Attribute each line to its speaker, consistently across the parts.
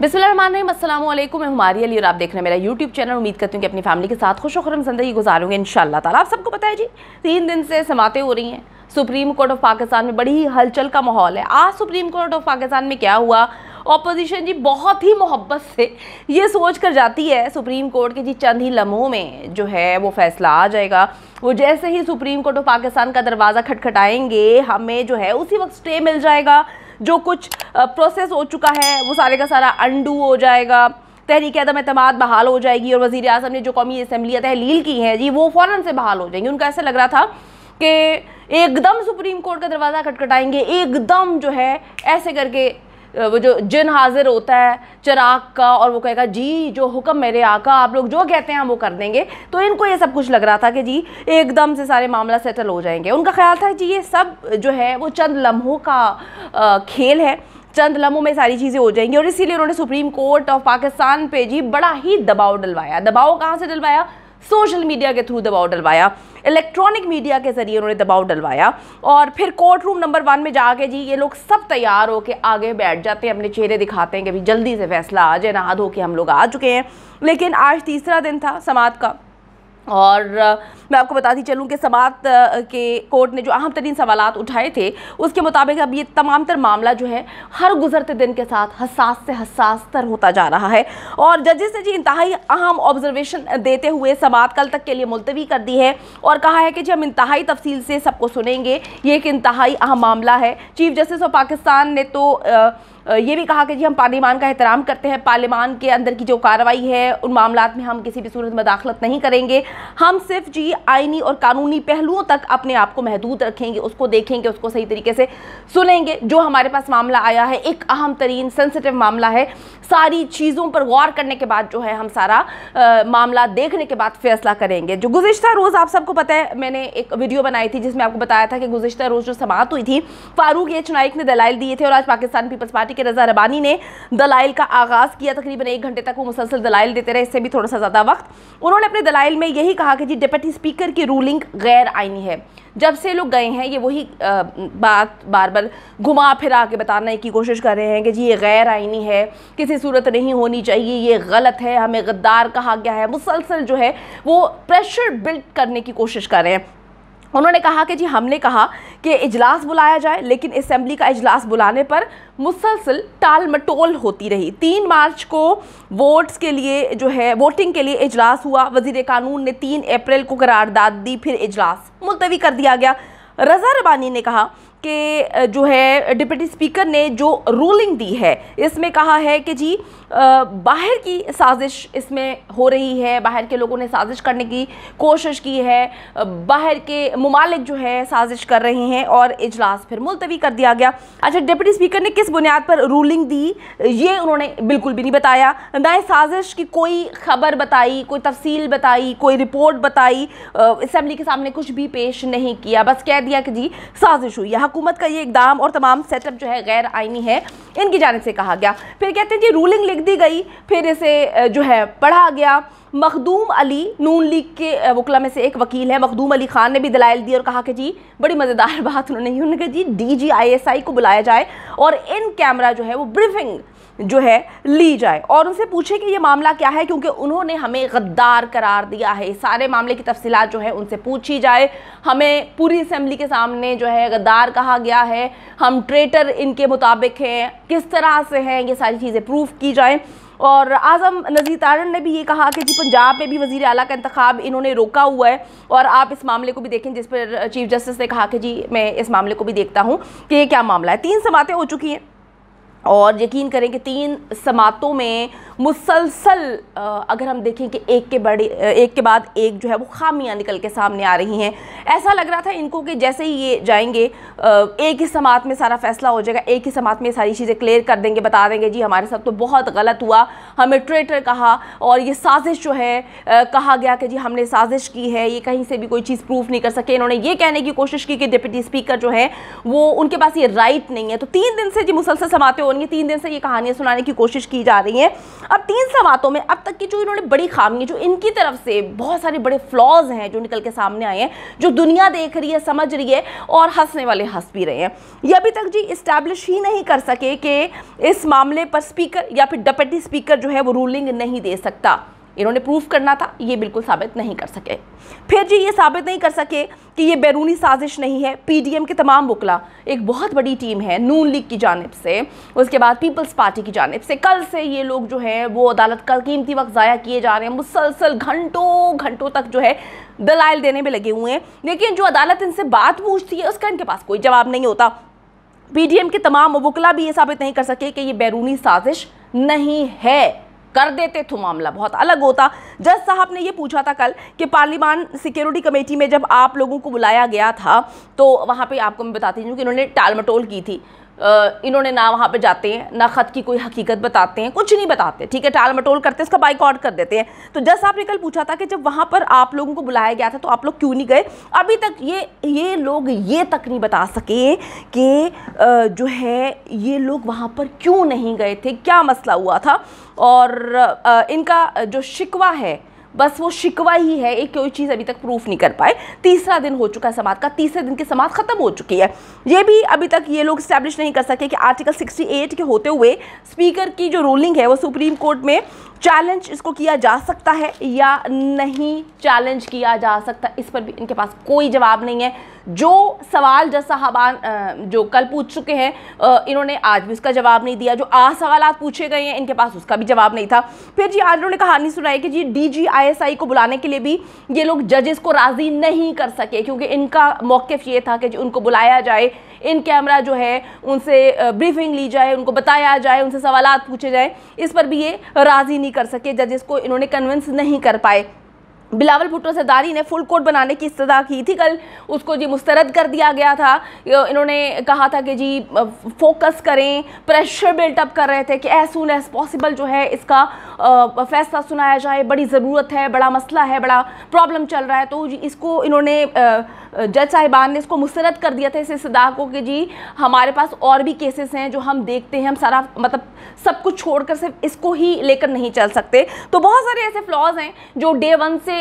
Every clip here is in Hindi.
Speaker 1: बिस्मिल्लाम मैं हमारी अली और आप देख रहे हैं मेरा यूट्यूब चैनल उम्मीद करती हूँ कि अपनी फैमिली के साथ खुश वरम ज़िंदगी गुजारूंगे इन ताला आप सबको पता है जी तीन दिन से समातें हो रही हैं सुप्रीम कोर्ट ऑफ पाकिस्तान में बड़ी ही हलचल का माहौल है आज सुप्रीम कोर्ट ऑफ पाकिस्तान में क्या हुआ ऑपोजिशन जी बहुत ही मोहब्बत से ये सोच कर जाती है सुप्रीम कोर्ट के जी चंद ही लम्हों में जो है वो फैसला आ जाएगा वो जैसे ही सुप्रीम कोर्ट ऑफ पाकिस्तान का दरवाज़ा खटखटाएंगे हमें जो है उसी वक्त स्टे मिल जाएगा जो कुछ प्रोसेस हो चुका है वो सारे का सारा अंडू हो जाएगा तहरीक आदम अतमाद बहाल हो जाएगी और वज़ी अजम ने जो कौमी असम्बलियाँ तहलील की हैं जी वो फ़ौर से बहाल हो जाएंगी उनका ऐसा लग रहा था कि एकदम सुप्रीम कोर्ट का दरवाज़ा खटखटाएंगे एकदम जो है ऐसे करके वो जो जिन हाजिर होता है चराग का और वो कहेगा जी जो हुक्म मेरे आका आप लोग जो कहते हैं हम वो कर देंगे तो इनको ये सब कुछ लग रहा था कि जी एकदम से सारे मामला सेटल हो जाएंगे उनका ख्याल था जी ये सब जो है वो चंद लम्हों का खेल है चंद लम्हों में सारी चीज़ें हो जाएंगी और इसीलिए उन्होंने सुप्रीम कोर्ट ऑफ पाकिस्तान पे जी बड़ा ही दबाव डलवाया दबाव कहाँ से डलवाया सोशल मीडिया के थ्रू दबाव डलवाया इलेक्ट्रॉनिक मीडिया के ज़रिए उन्होंने दबाव डलवाया और फिर कोर्ट रूम नंबर वन में जाके जी ये लोग सब तैयार होकर आगे बैठ जाते हैं अपने चेहरे दिखाते हैं कि भाई जल्दी से फैसला आ जाए नहा धो के हम लोग आ चुके हैं लेकिन आज तीसरा दिन था समाज का और मैं आपको बताती चलूँ कि समात के कोर्ट ने जो अहम तरीन सवाल उठाए थे उसके मुताबिक अब ये तमाम तर मामला जो है हर गुजरते दिन के साथ हसास से हसास तर होता जा रहा है और जजेस ने जी इंतहाई अहम ऑब्जर्वेशन देते हुए समात कल तक के लिए मुलतवी कर दी है और कहा है कि जी हम इंतहाई तफसील से सबको सुनेंगे ये एक इंतहाई अहम मामला है चीफ जस्टिस ऑफ पाकिस्तान ने तो आ, ये भी कहा कि जी हम पार्लिमान का एहतराम करते हैं पार्लिमान के अंदर की जो कार्रवाई है उन मामला में हम किसी भी सूरत में दाखलत नहीं करेंगे हम सिर्फ जी आईनी और कानूनी पहलुओं तक अपने आप को महदूद रखेंगे उसको देखेंगे उसको सही तरीके से सुनेंगे जो हमारे पास मामला आया है एक अहम तरीन सेंसिटिव मामला है सारी चीज़ों पर गौर करने के बाद जो है हम सारा आ, मामला देखने के बाद फैसला करेंगे जो गुज्त रोज़ आप सबको पता है मैंने एक वीडियो बनाई थी जिसमें आपको बताया था कि गुज्त रोज़ जो समात हुई थी फारूक एच नाइक ने दलाइल दिए थे और आज पाकिस्तान पीपल्स पार्टी के रजा रबानी ने दलाइल का आगाज़ किया तकरीबन एक घंटे तक वो मुसलसल दलाइल देते रहे इससे भी थोड़ा सा ज़्यादा वक्त उन्होंने अपने दलाइल में यही कहा कि जी डिप्टी स्पीकर की रूलिंग गैर आइनी है जब से लोग गए हैं ये वही बात बार बार घुमा फिरा के बताने की कोशिश कर रहे हैं कि जी ये गैर आइनी है किसी सूरत नहीं होनी चाहिए ये गलत है हमें गद्दार कहा गया है मुसलसल जो है वो प्रेशर बिल्ड करने की कोशिश कर रहे हैं उन्होंने कहा कि जी हमने कहा कि इजलास बुलाया जाए लेकिन असम्बली का इजलास बुलाने पर मुसलसल टाल मटोल होती रही तीन मार्च को वोट्स के लिए जो है वोटिंग के लिए इजलास हुआ वजीर कानून ने तीन अप्रैल को करारदाद दी फिर इजलास मुलतवी कर दिया गया रजा रबानी ने कहा के जो है डिप्टी स्पीकर ने जो रूलिंग दी है इसमें कहा है कि जी बाहर की साजिश इसमें हो रही है बाहर के लोगों ने साजिश करने की कोशिश की है बाहर के ममालिक जो है साजिश कर रहे हैं और इजलास फिर मुलतवी कर दिया गया अच्छा डिप्टी स्पीकर ने किस बुनियाद पर रूलिंग दी ये उन्होंने बिल्कुल भी नहीं बताया ना साजिश की कोई खबर बताई कोई तफसील बताई कोई रिपोर्ट बताई असम्बली के सामने कुछ भी पेश नहीं किया बस कह दिया कि जी साजिश हुई हुकूमत का ये इकदाम और तमाम सेटअप जो है गैर आइनी है इनकी जानब से कहा गया फिर कहते हैं जी रूलिंग लिख दी गई फिर इसे जो है पढ़ा गया मखदूम अली नून लीग के वकला में से एक वकील है मखदूम अली ख़ान ने भी दलाइल दी और कहा कि जी बड़ी मज़ेदार बात उन्होंने उन्होंने कहा G D G I S I को बुलाया जाए और इन कैमरा जो है वो ब्रीफिंग जो है ली जाए और उनसे पूछे कि ये मामला क्या है क्योंकि उन्होंने हमें गद्दार करार दिया है सारे मामले की तफसीत जो है उनसे पूछी जाए हमें पूरी असम्बली के सामने जो है गद्दार कहा गया है हम ट्रेटर इनके मुताबिक हैं किस तरह से हैं ये सारी चीज़ें प्रूफ की जाएँ और आज़म नज़ीर तारण ने भी ये कहा कि जी पंजाब में भी वज़ी अला का इंतबाब इन्होंने रोका हुआ है और आप इस मामले को भी देखें जिस पर चीफ जस्टिस ने कहा कि जी मैं इस मामले को भी देखता हूँ कि ये क्या मामला है तीन समातें हो चुकी हैं और यकीन करें कि तीन समातों में मुसलसल अगर हम देखें कि एक के बड़े एक के बाद एक जो है वो खामियां निकल के सामने आ रही हैं ऐसा लग रहा था इनको कि जैसे ही ये जाएंगे एक ही समात में सारा फैसला हो जाएगा एक ही समात में सारी चीज़ें क्लियर कर देंगे बता देंगे जी हमारे साथ तो बहुत गलत हुआ हमें ट्रेटर कहा और ये साजिश जो है कहा गया कि जी हमने साजिश की है ये कहीं से भी कोई चीज़ प्रूफ नहीं कर सके इन्होंने ये कहने की कोशिश की कि डिप्टी स्पीकर जो है वो उनके पास ये राइट नहीं है तो तीन दिन से जी मुसलसल समाते हो रही हैं तीन दिन से ये कहानियाँ सुनाने की कोशिश की जा रही हैं अब तीन सवातों में अब तक की जो इन्होंने बड़ी खामियाँ जो इनकी तरफ से बहुत सारे बड़े फ्लॉज हैं जो निकल के सामने आए हैं जो दुनिया देख रही है समझ रही है और हंसने वाले हंस भी रहे हैं ये अभी तक जी इस्टेब्लिश ही नहीं कर सके कि इस मामले पर स्पीकर या फिर डपेटी स्पीकर जो है वो रूलिंग नहीं दे सकता इन्होंने प्रूफ करना था ये बिल्कुल साबित नहीं कर सके फिर जी ये साबित नहीं कर सके कि ये बैरूनी साजिश नहीं है पीडीएम के तमाम वकला एक बहुत बड़ी टीम है नून लीग की जानब से उसके बाद पीपल्स पार्टी की जानब से कल से ये लोग जो हैं वो अदालत का कीमती वक्त ज़ाया किए जा रहे हैं मुसलसल घंटों घंटों तक जो है दलाइल देने में लगे हुए हैं लेकिन जो अदालत इनसे बात पूछती है उसका इनके पास कोई जवाब नहीं होता पीडीएम के तमाम वकला भी ये साबित नहीं कर सके कि ये बैरूनी साजिश नहीं है कर देते तो मामला बहुत अलग होता जज साहब ने ये पूछा था कल कि पार्लिमान सिक्योरिटी कमेटी में जब आप लोगों को बुलाया गया था तो वहाँ पे आपको मैं बताती हूँ कि उन्होंने टाल मटोल की थी इन्होंने ना वहाँ पे जाते हैं ना ख़त की कोई हकीकत बताते हैं कुछ नहीं बताते ठीक है टाल मटोल करते हैं इसका बाइकआउट कर देते हैं तो जैसा आपने कल पूछा था कि जब वहाँ पर आप लोगों को बुलाया गया था तो आप लोग क्यों नहीं गए अभी तक ये ये लोग ये तक नहीं बता सके कि जो है ये लोग वहाँ पर क्यों नहीं गए थे क्या मसला हुआ था और इनका जो शिकवा है बस वो शिकवा ही है एक कोई चीज़ अभी तक प्रूफ नहीं कर पाए तीसरा दिन हो चुका है समाज का तीसरे दिन की समाज ख़त्म हो चुकी है ये भी अभी तक ये लोग इस्टेब्लिश नहीं कर सके कि आर्टिकल 68 के होते हुए स्पीकर की जो रूलिंग है वो सुप्रीम कोर्ट में चैलेंज इसको किया जा सकता है या नहीं चैलेंज किया जा सकता इस पर भी इनके पास कोई जवाब नहीं है जो सवाल जस साहबान जो कल पूछ चुके हैं इन्होंने आज भी उसका जवाब नहीं दिया जो आ सवाल पूछे गए हैं इनके पास उसका भी जवाब नहीं था फिर जी आज उन्होंने कहानी सुनाई कि जी डी जी आई आईएसआई को बुलाने के लिए भी ये लोग जजेस को राज़ी नहीं कर सके क्योंकि इनका मौकफ ये था कि उनको बुलाया जाए इन कैमरा जो है उनसे ब्रीफिंग ली जाए उनको बताया जाए उनसे सवाल पूछे जाए इस पर भी ये राज़ी नहीं कर सके जजेस को इन्होंने कन्विंस नहीं कर पाए बिलावल भुट्टो सरदारी ने फुल कोर्ट बनाने की इस्तः की थी कल उसको जी मुस्तरद कर दिया गया था इन्होंने कहा था कि जी फोकस करें प्रेशर बिल्टअप कर रहे थे कि एज सुन एज पॉसिबल जो है इसका फैसला सुनाया जाए बड़ी ज़रूरत है बड़ा मसला है बड़ा प्रॉब्लम चल रहा है तो इसको इन्होंने जज साहिबान ने इसको मुस्तरद कर दिया था इस इस्तः को कि जी हमारे पास और भी केसेस हैं जो हम देखते हैं हम सारा मतलब सब कुछ छोड़कर सिर्फ इसको ही लेकर नहीं चल सकते तो बहुत सारे ऐसे फ्लॉज हैं जो डे वन से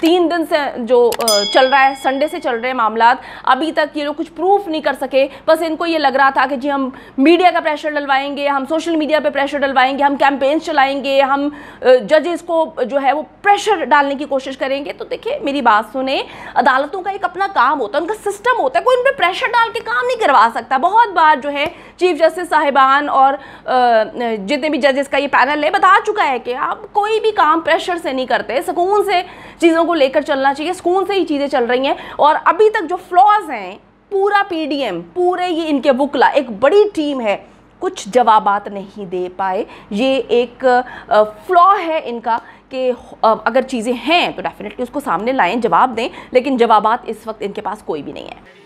Speaker 1: तीन दिन से जो चल रहा है संडे से चल रहे मामला अभी तक ये लोग कुछ प्रूफ नहीं कर सके बस इनको ये लग रहा था कि जी हम मीडिया का प्रेशर डलवाएंगे हम सोशल मीडिया पे प्रेशर डलवाएंगे हम कैंपेन्स चलाएंगे हम जजेस को जो है वो प्रेशर डालने की कोशिश करेंगे तो देखिए मेरी बात सुने अदालतों का एक अपना काम होता है उनका सिस्टम होता है कोई उन पर प्रेशर डाल के काम नहीं करवा सकता बहुत बार जो है चीफ जस्टिस साहिबान और जितने भी जजेस का ये पैनल है बता चुका है कि आप कोई भी काम प्रेशर से नहीं करते सुकून से चीज़ों को लेकर चलना चाहिए सुकून से ही चीज़ें चल रही हैं और अभी तक जो फ्लॉज हैं पूरा पी पूरे ये इनके बुकला एक बड़ी टीम है कुछ जवाब नहीं दे पाए ये एक फ्लॉ है इनका कि अगर चीज़ें हैं तो डेफिनेटली उसको सामने लाएं जवाब दें लेकिन जवाब इस वक्त इनके पास कोई भी नहीं है